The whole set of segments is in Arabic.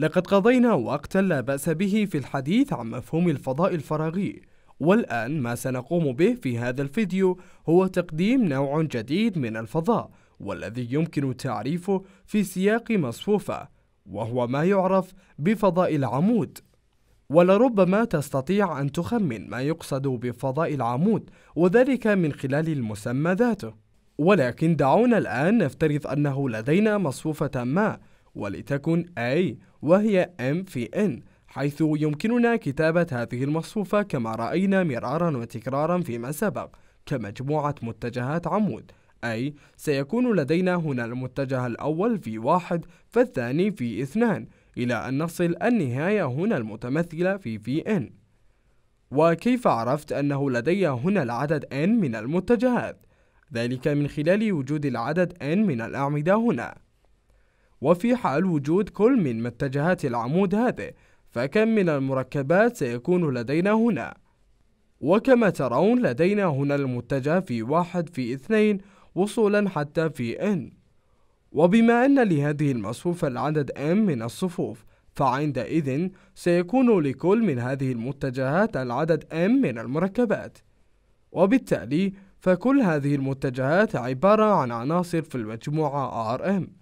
لقد قضينا وقتا لا بأس به في الحديث عن مفهوم الفضاء الفراغي والآن ما سنقوم به في هذا الفيديو هو تقديم نوع جديد من الفضاء والذي يمكن تعريفه في سياق مصفوفة وهو ما يعرف بفضاء العمود ولربما تستطيع أن تخمن ما يقصد بفضاء العمود وذلك من خلال المسمى ذاته ولكن دعونا الآن نفترض أنه لدينا مصفوفة ما ولتكن A وهي M في N حيث يمكننا كتابة هذه المصفوفة كما رأينا مرارا وتكرارا فيما سبق كمجموعة متجهات عمود أي سيكون لدينا هنا المتجه الأول في واحد فالثاني في اثنان إلى أن نصل النهاية هنا المتمثلة في في إن وكيف عرفت أنه لدي هنا العدد N من المتجهات؟ ذلك من خلال وجود العدد N من الأعمدة هنا وفي حال وجود كل من متجهات العمود هذه فكم من المركبات سيكون لدينا هنا وكما ترون لدينا هنا المتجه في واحد في اثنين وصولا حتى في n وبما أن لهذه المصفوفة العدد m من الصفوف فعندئذ سيكون لكل من هذه المتجهات العدد m من المركبات وبالتالي فكل هذه المتجهات عبارة عن عناصر في المجموعة Rm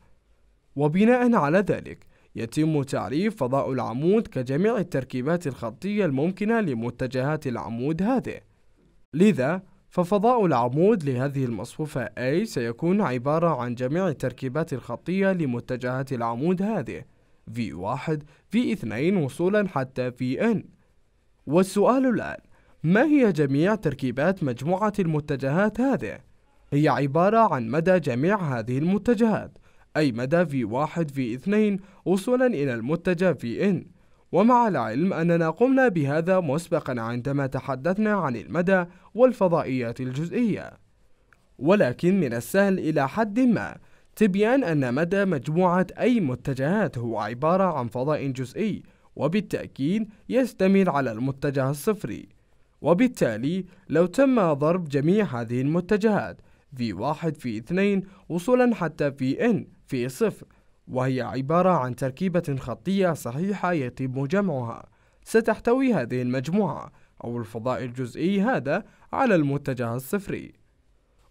وبناء على ذلك يتم تعريف فضاء العمود كجميع التركيبات الخطية الممكنة لمتجهات العمود هذه لذا ففضاء العمود لهذه المصفوفة A سيكون عبارة عن جميع التركيبات الخطية لمتجهات العمود هذه V1 V2 وصولا حتى VN والسؤال الآن ما هي جميع تركيبات مجموعة المتجهات هذه؟ هي عبارة عن مدى جميع هذه المتجهات أي مدى مدى 1 في 2 وصولا إلى المتجه Vn ومع العلم أننا قمنا بهذا مسبقا عندما تحدثنا عن المدى والفضائيات الجزئية ولكن من السهل إلى حد ما تبيان أن مدى مجموعة أي متجهات هو عبارة عن فضاء جزئي وبالتأكيد يشتمل على المتجه الصفري وبالتالي لو تم ضرب جميع هذه المتجهات في واحد في اثنين وصولا حتى في n في صفر وهي عبارة عن تركيبة خطية صحيحة يتم جمعها ستحتوي هذه المجموعة أو الفضاء الجزئي هذا على المتجه الصفري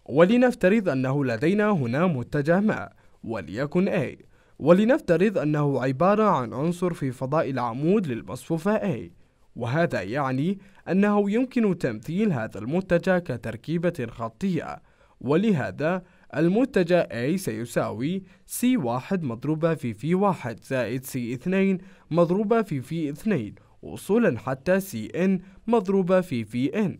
ولنفترض أنه لدينا هنا متجه ما وليكن A ولنفترض أنه عبارة عن عنصر في فضاء العمود للمصفوفة A وهذا يعني أنه يمكن تمثيل هذا المتجه كتركيبة خطية ولهذا المتجه A سيساوي C1 مضروبة في V1 زائد C2 مضروبة في V2 وصولا حتى Cn مضروبة في Vn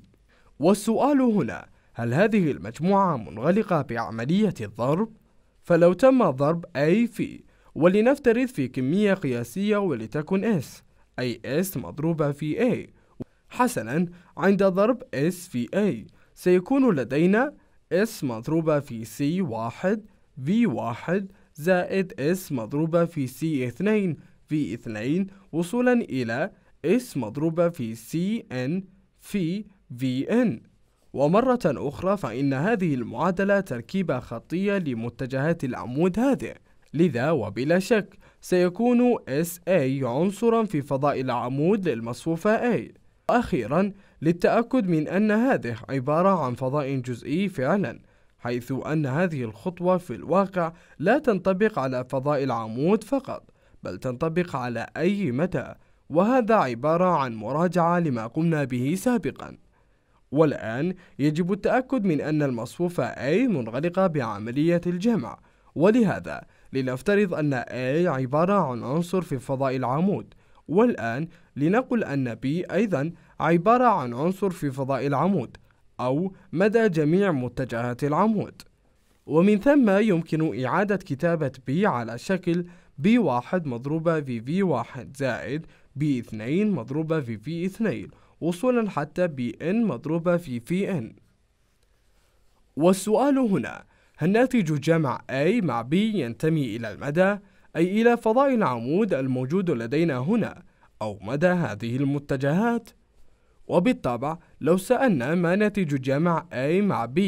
والسؤال هنا هل هذه المجموعة منغلقة بعملية الضرب؟ فلو تم ضرب A في ولنفترض في كمية قياسية ولتكن S أي S مضروبة في A حسنا عند ضرب S في A سيكون لدينا اس مضروبة في سي واحد في واحد زائد اس مضروبة في سي اثنين في اثنين وصولا إلى اس مضروبة في سي ان في في ان ومرة أخرى فإن هذه المعادلة تركيبة خطية لمتجهات العمود هذه لذا وبلا شك سيكون SA عنصرا في فضاء العمود للمصفوفة A أخيرا للتأكد من أن هذه عبارة عن فضاء جزئي فعلا حيث أن هذه الخطوة في الواقع لا تنطبق على فضاء العمود فقط بل تنطبق على أي متى وهذا عبارة عن مراجعة لما قمنا به سابقا والآن يجب التأكد من أن المصفوفة A منغلقة بعملية الجمع ولهذا لنفترض أن A عبارة عن عنصر في فضاء العمود والآن لنقل أن بي أيضا عبارة عن عنصر في فضاء العمود أو مدى جميع متجهات العمود ومن ثم يمكن إعادة كتابة بي على شكل B1 مضروبة في V1 زائد B2 مضروبة في V2 وصولا حتى BN مضروبة في VN والسؤال هنا هل ناتج جمع A مع B ينتمي إلى المدى؟ أي إلى فضاء العمود الموجود لدينا هنا أو مدى هذه المتجهات وبالطبع لو سألنا ما نتيجة جمع A مع B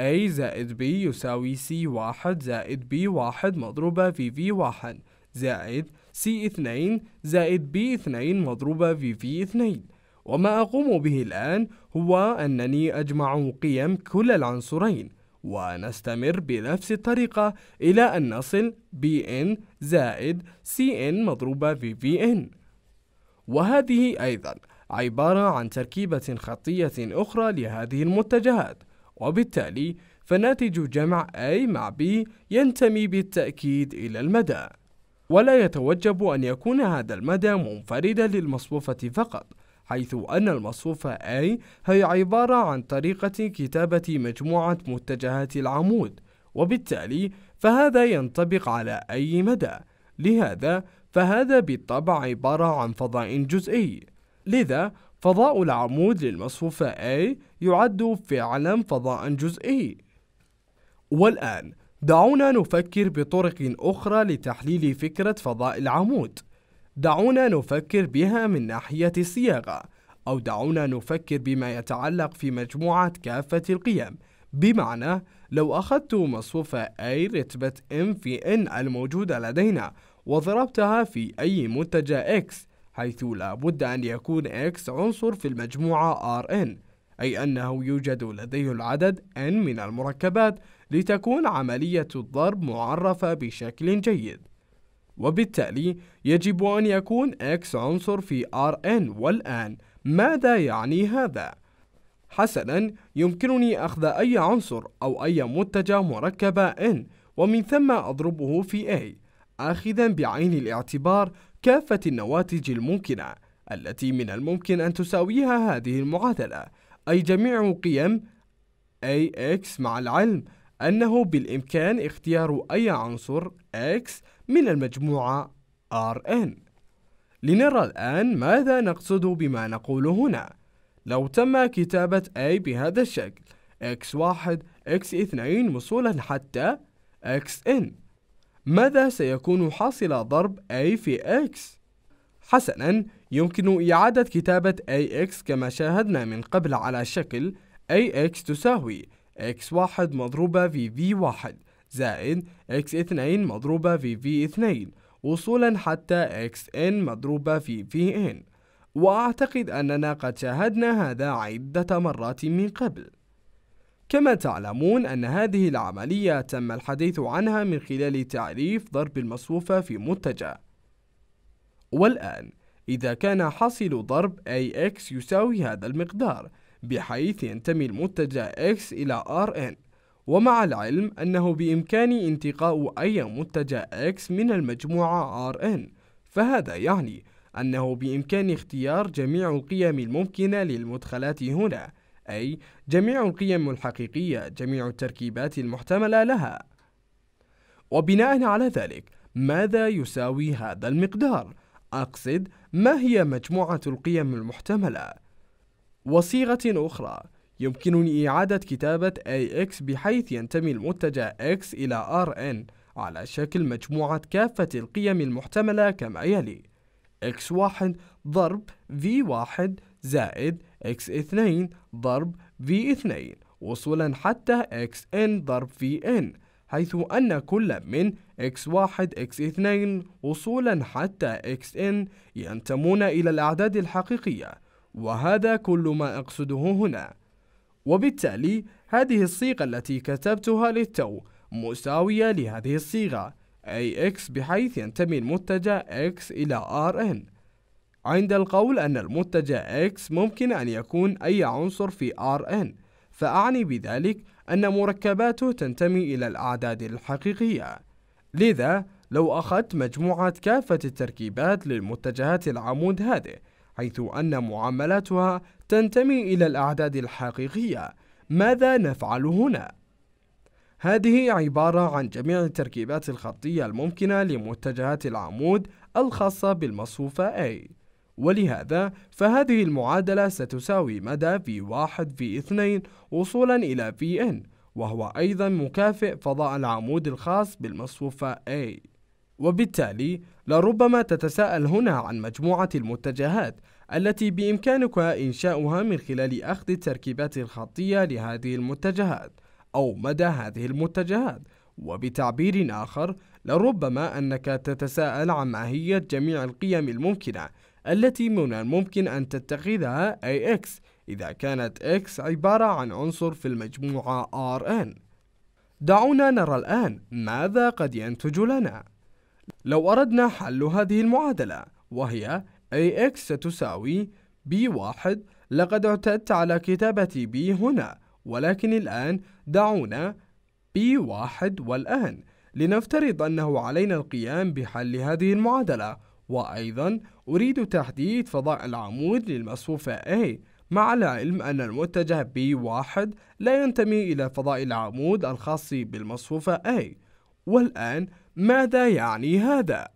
A زائد B يساوي C1 زائد B1 مضروبة في V1 زائد C2 زائد B2 مضروبة في V2 وما أقوم به الآن هو أنني أجمع قيم كل العنصرين ونستمر بنفس الطريقة إلى أن نصل Bn زائد Cn مضروبة في Vn وهذه أيضا عبارة عن تركيبة خطية أخرى لهذه المتجهات وبالتالي فناتج جمع A مع B ينتمي بالتأكيد إلى المدى ولا يتوجب أن يكون هذا المدى منفردا للمصفوفة فقط حيث أن المصفوفة A هي عبارة عن طريقة كتابة مجموعة متجهات العمود وبالتالي فهذا ينطبق على أي مدى لهذا فهذا بالطبع عبارة عن فضاء جزئي لذا فضاء العمود للمصفوفة A يعد فعلا فضاء جزئي والآن دعونا نفكر بطرق أخرى لتحليل فكرة فضاء العمود دعونا نفكر بها من ناحية الصياغة أو دعونا نفكر بما يتعلق في مجموعة كافة القيم بمعنى لو أخذت مصفوفة A رتبة M في N الموجودة لدينا وضربتها في أي منتجع X حيث لا بد أن يكون X عنصر في المجموعة Rn أي أنه يوجد لديه العدد N من المركبات لتكون عملية الضرب معرفة بشكل جيد وبالتالي يجب أن يكون X عنصر في Rn والآن ماذا يعني هذا؟ حسنا يمكنني أخذ أي عنصر أو أي متجه مركبة N ومن ثم أضربه في A آخذا بعين الاعتبار كافة النواتج الممكنة التي من الممكن أن تساويها هذه المعادلة أي جميع قيم AX مع العلم أنه بالإمكان اختيار أي عنصر X من المجموعة Rn لنرى الآن ماذا نقصد بما نقول هنا لو تم كتابة A بهذا الشكل X1 X2 وصولا حتى Xn ماذا سيكون حاصل ضرب A في X؟ حسنا يمكن إعادة كتابة AX كما شاهدنا من قبل على شكل AX تساوي x1 مضروبة في v1 زائد x2 مضروبة في v2 وصولا حتى xn مضروبة في vn وأعتقد أننا قد شاهدنا هذا عدة مرات من قبل كما تعلمون أن هذه العملية تم الحديث عنها من خلال تعريف ضرب المصفوفة في متجه والآن إذا كان حاصل ضرب AX يساوي هذا المقدار بحيث ينتمي المتجه X إلى RN ومع العلم أنه بإمكاني انتقاء أي متجه X من المجموعة RN فهذا يعني أنه بإمكاني اختيار جميع القيم الممكنة للمدخلات هنا أي جميع القيم الحقيقية جميع التركيبات المحتملة لها وبناء على ذلك ماذا يساوي هذا المقدار؟ أقصد ما هي مجموعة القيم المحتملة؟ وصيغة أخرى يمكنني إعادة كتابة AX بحيث ينتمي المتجه X إلى RN على شكل مجموعة كافة القيم المحتملة كما يلي X1 ضرب V1 زائد X2 ضرب V2 وصولا حتى xn ضرب vn حيث أن كل من x1 x2 وصولا حتى xn ينتمون إلى الأعداد الحقيقية وهذا كل ما أقصده هنا وبالتالي هذه الصيغة التي كتبتها للتو مساوية لهذه الصيغة أي x بحيث ينتمي المتجه x إلى Rn عند القول أن المتجه x ممكن أن يكون أي عنصر في Rn فأعني بذلك أن مركباته تنتمي إلى الأعداد الحقيقية لذا لو أخذت مجموعة كافة التركيبات للمتجهات العمود هذه حيث أن معاملاتها تنتمي إلى الأعداد الحقيقية ماذا نفعل هنا؟ هذه عبارة عن جميع التركيبات الخطية الممكنة لمتجهات العمود الخاصة بالمصفوفة A ولهذا فهذه المعادلة ستساوي مدى V1 V2 وصولا إلى Vn وهو أيضا مكافئ فضاء العمود الخاص بالمصفوفة A وبالتالي لربما تتساءل هنا عن مجموعة المتجهات التي بإمكانك إنشاؤها من خلال أخذ التركيبات الخطية لهذه المتجهات أو مدى هذه المتجهات وبتعبير آخر لربما أنك تتساءل عن ماهية جميع القيم الممكنة التي من الممكن أن تتخذها AX إذا كانت X عبارة عن عنصر في المجموعة RN دعونا نرى الآن ماذا قد ينتج لنا لو أردنا حل هذه المعادلة وهي AX ستساوي B1 لقد اعتدت على كتابة B هنا ولكن الآن دعونا B1 والآن لنفترض أنه علينا القيام بحل هذه المعادلة وأيضا أريد تحديد فضاء العمود للمصفوفة A مع العلم أن المتجه B1 لا ينتمي إلى فضاء العمود الخاص بالمصفوفة A والآن ماذا يعني هذا؟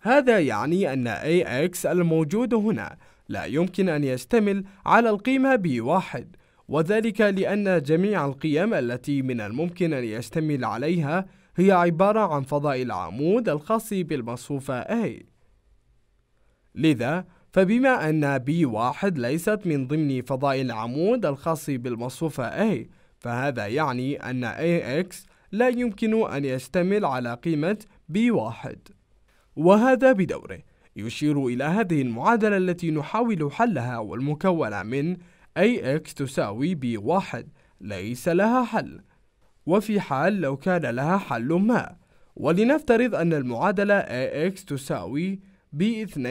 هذا يعني أن AX الموجود هنا لا يمكن أن يشتمل على القيمة B1 وذلك لأن جميع القيم التي من الممكن أن يشتمل عليها هي عبارة عن فضاء العمود الخاص بالمصفوفة A لذا فبما أن B1 ليست من ضمن فضاء العمود الخاص بالمصفوفة A فهذا يعني أن AX لا يمكن أن يشتمل على قيمة B1 وهذا بدوره يشير إلى هذه المعادلة التي نحاول حلها والمكونة من AX تساوي B1 ليس لها حل وفي حال لو كان لها حل ما ولنفترض أن المعادلة AX تساوي B2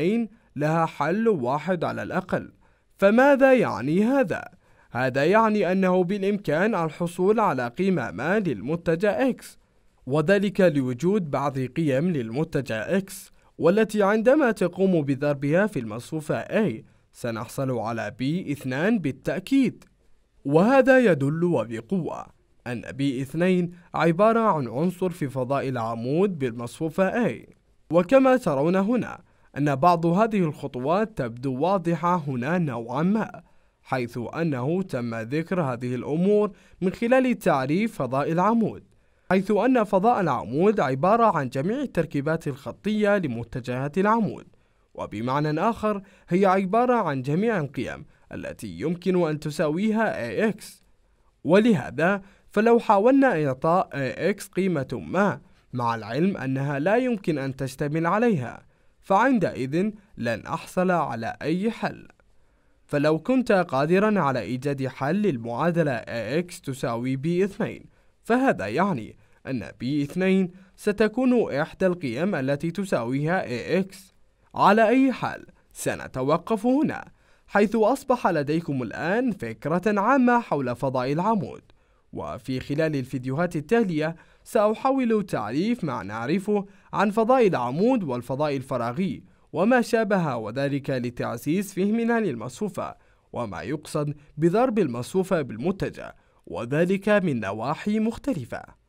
لها حل واحد على الأقل فماذا يعني هذا؟ هذا يعني أنه بالإمكان الحصول على قيمة ما للمتجه X وذلك لوجود بعض قيم للمتجه X والتي عندما تقوم بضربها في المصفوفة A سنحصل على B2 بالتأكيد وهذا يدل وبقوة أن B2 عبارة عن عنصر في فضاء العمود بالمصفوفة A وكما ترون هنا أن بعض هذه الخطوات تبدو واضحة هنا نوعا ما حيث أنه تم ذكر هذه الأمور من خلال تعريف فضاء العمود حيث أن فضاء العمود عبارة عن جميع التركيبات الخطية لمتجهات العمود وبمعنى آخر هي عبارة عن جميع القيم التي يمكن أن تساويها AX ولهذا فلو حاولنا إعطاء AX قيمة ما مع العلم أنها لا يمكن أن تشتمل عليها فعندئذ لن أحصل على أي حل فلو كنت قادرا على إيجاد حل للمعادلة AX تساوي B2 فهذا يعني أن B2 ستكون إحدى القيم التي تساويها AX على أي حال سنتوقف هنا حيث أصبح لديكم الآن فكرة عامة حول فضاء العمود وفي خلال الفيديوهات التالية سأحاول تعريف ما نعرفه عن فضاء العمود والفضاء الفراغي وما شابه وذلك لتعزيز فهمنا للمصفوفة وما يقصد بضرب المصفوفة بالمتجه وذلك من نواحي مختلفة